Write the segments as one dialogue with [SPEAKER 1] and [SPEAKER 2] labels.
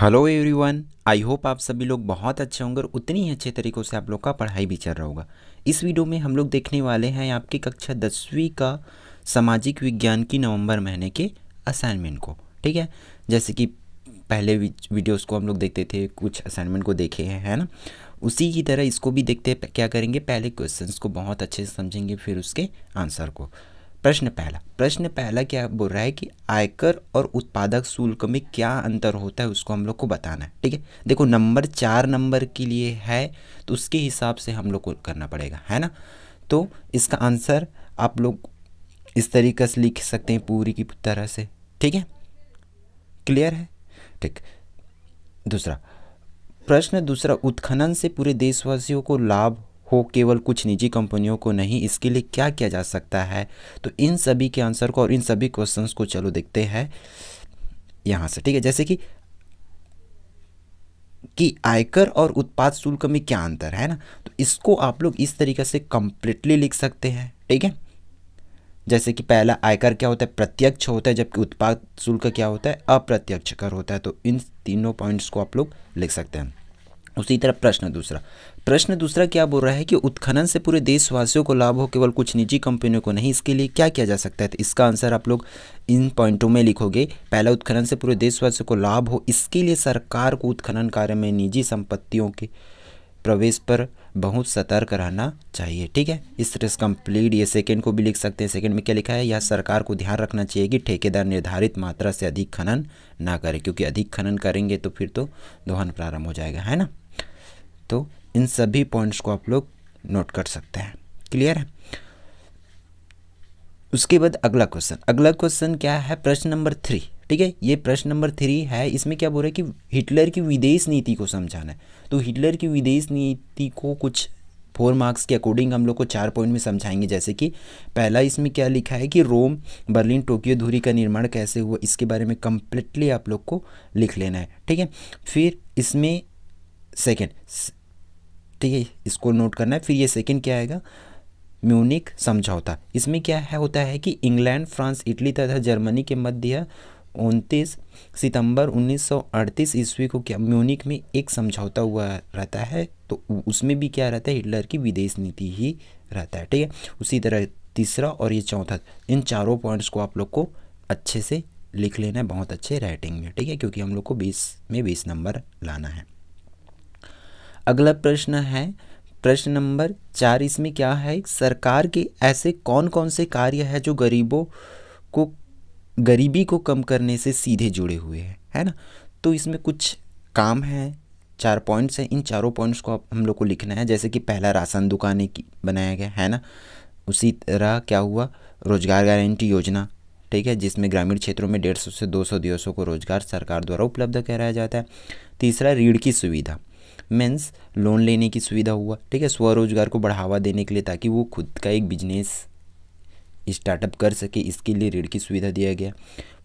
[SPEAKER 1] hello everyone I hope आप सभी लोग बहुत अच्छे होंगे और उतनी ही अच्छे तरीक़ों से आप लोग का पढ़ाई भी चल रहा होगा इस वीडियो में हम लोग देखने वाले हैं आपकी कक्षा दसवीं का सामाजिक विज्ञान की नवंबर महीने के असाइनमेंट को ठीक है जैसे कि पहले वीडियोस को हम लोग देखते थे कुछ असाइनमेंट को देखे हैं है ना उसी की तरह इसको भी देखते क्या करेंगे पहले क्वेश्चन को बहुत अच्छे से समझेंगे फिर उसके आंसर को प्रश्न पहला प्रश्न पहला क्या बोल रहा है कि आयकर और उत्पादक शुल्क में क्या अंतर होता है उसको हम लोग को बताना है ठीक है देखो नंबर चार नंबर के लिए है तो उसके हिसाब से हम लोग को करना पड़ेगा है ना तो इसका आंसर आप लोग इस तरीके से लिख सकते हैं पूरी की तरह से ठीक है क्लियर है ठीक दूसरा प्रश्न दूसरा उत्खनन से पूरे देशवासियों को लाभ हो केवल कुछ निजी कंपनियों को नहीं इसके लिए क्या किया जा सकता है तो इन सभी के आंसर को और इन सभी क्वेश्चन को चलो देखते हैं यहाँ से ठीक है जैसे कि कि आयकर और उत्पाद शुल्क में क्या अंतर है ना तो इसको आप लोग इस तरीके से कंप्लीटली लिख सकते हैं ठीक है जैसे कि पहला आयकर क्या होता है प्रत्यक्ष होता है जबकि उत्पाद शुल्क क्या होता है अप्रत्यक्ष कर होता है तो इन तीनों पॉइंट्स को आप लोग लिख सकते हैं उसी तरह प्रश्न दूसरा प्रश्न दूसरा क्या बोल रहा है कि उत्खनन से पूरे देशवासियों को लाभ हो केवल कुछ निजी कंपनियों को नहीं इसके लिए क्या किया जा सकता है तो इसका आंसर आप लोग इन पॉइंटों में लिखोगे पहला उत्खनन से पूरे देशवासियों को लाभ हो इसके लिए सरकार को उत्खनन कार्य में निजी संपत्तियों के प्रवेश पर बहुत सतर्क रहना चाहिए ठीक है इस तरह से कंप्लीट ये सेकेंड को भी लिख सकते हैं सेकंड में क्या लिखा है यह सरकार को ध्यान रखना चाहिए कि ठेकेदार निर्धारित मात्रा से अधिक खनन ना करें क्योंकि अधिक खनन करेंगे तो फिर तो दोहन प्रारंभ हो जाएगा है ना तो इन सभी पॉइंट्स को आप लोग नोट कर सकते हैं क्लियर है उसके बाद अगला क्वेश्चन अगला क्वेश्चन क्या है प्रश्न नंबर थ्री ठीक है ये प्रश्न नंबर थ्री है इसमें क्या बोल रहा है कि हिटलर की विदेश नीति को समझाना है तो हिटलर की विदेश नीति को कुछ फोर मार्क्स के अकॉर्डिंग हम लोग को चार पॉइंट में समझाएंगे जैसे कि पहला इसमें क्या लिखा है कि रोम बर्लिन टोक्यो धूरी का निर्माण कैसे हुआ इसके बारे में कंप्लीटली आप लोग को लिख लेना है ठीक है फिर इसमें सेकेंड ठीक है इसको नोट करना है फिर ये सेकेंड क्या आएगा म्यूनिक समझौता इसमें क्या है होता है कि इंग्लैंड फ्रांस इटली तथा जर्मनी के मध्य उनतीस सितंबर 1938 ईस्वी को क्या म्यूनिक में एक समझौता हुआ रहता है तो उसमें भी क्या रहता है हिटलर की विदेश नीति ही रहता है ठीक है उसी तरह तीसरा और ये चौथा इन चारों पॉइंट्स को आप लोग को अच्छे से लिख लेना है बहुत अच्छे राइटिंग में ठीक है क्योंकि हम लोग को बीस में बीस नंबर लाना है अगला प्रश्न है प्रश्न नंबर चार इसमें क्या है सरकार के ऐसे कौन कौन से कार्य है जो गरीबों को गरीबी को कम करने से सीधे जुड़े हुए हैं है ना तो इसमें कुछ काम हैं चार पॉइंट्स हैं इन चारों पॉइंट्स को आप हम लोग को लिखना है जैसे कि पहला राशन दुकानें की बनाया गया है ना उसी तरह क्या हुआ रोजगार गारंटी योजना ठीक है जिसमें ग्रामीण क्षेत्रों में डेढ़ सौ से दो सौ दिवसों को रोजगार सरकार द्वारा उपलब्ध कराया जाता है तीसरा रीढ़ की सुविधा मीन्स लोन लेने की सुविधा हुआ ठीक है स्वरोजगार को बढ़ावा देने के लिए ताकि वो खुद का एक बिजनेस स्टार्टअप कर सके इसके लिए ऋण की सुविधा दिया गया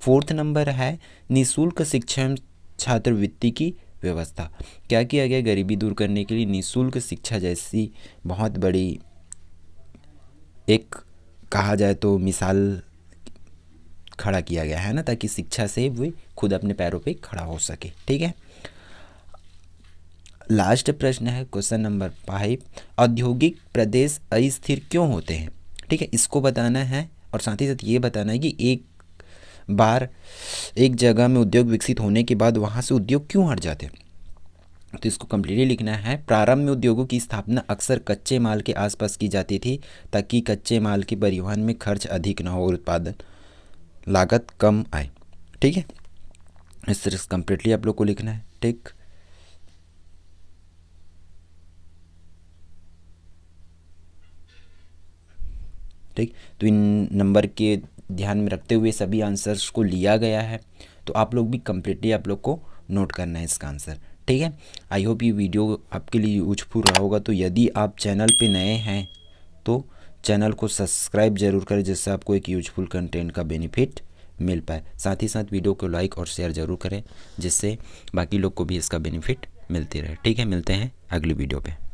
[SPEAKER 1] फोर्थ नंबर है निःशुल्क शिक्षण छात्रवृत्ति की व्यवस्था क्या किया गया गरीबी दूर करने के लिए निःशुल्क शिक्षा जैसी बहुत बड़ी एक कहा जाए तो मिसाल खड़ा किया गया है ना ताकि शिक्षा से वे खुद अपने पैरों पे खड़ा हो सके ठीक है लास्ट प्रश्न है क्वेश्चन नंबर फाइव औद्योगिक प्रदेश अस्थिर क्यों होते हैं ठीक है इसको बताना है और साथ ही साथ ये बताना है कि एक बार एक जगह में उद्योग विकसित होने के बाद वहाँ से उद्योग क्यों हट जाते हैं तो इसको कम्प्लीटली लिखना है प्रारंभ में उद्योगों की स्थापना अक्सर कच्चे माल के आसपास की जाती थी ताकि कच्चे माल के परिवहन में खर्च अधिक ना हो और उत्पादन लागत कम आए ठीक है इस तरह से कम्प्लीटली आप लोग को लिखना है ठीक ठीक तो इन नंबर के ध्यान में रखते हुए सभी आंसर्स को लिया गया है तो आप लोग भी कम्प्लीटली आप लोग को नोट करना है इसका आंसर ठीक है आई होप ये वीडियो आपके लिए यूजफुल रहा होगा तो यदि आप चैनल पे नए हैं तो चैनल को सब्सक्राइब जरूर करें जिससे आपको एक यूजफुल कंटेंट का बेनिफिट मिल पाए साथ ही साथ वीडियो को लाइक और शेयर ज़रूर करें जिससे बाकी लोग को भी इसका बेनिफिट मिलती रहे ठीक है मिलते हैं अगली वीडियो पर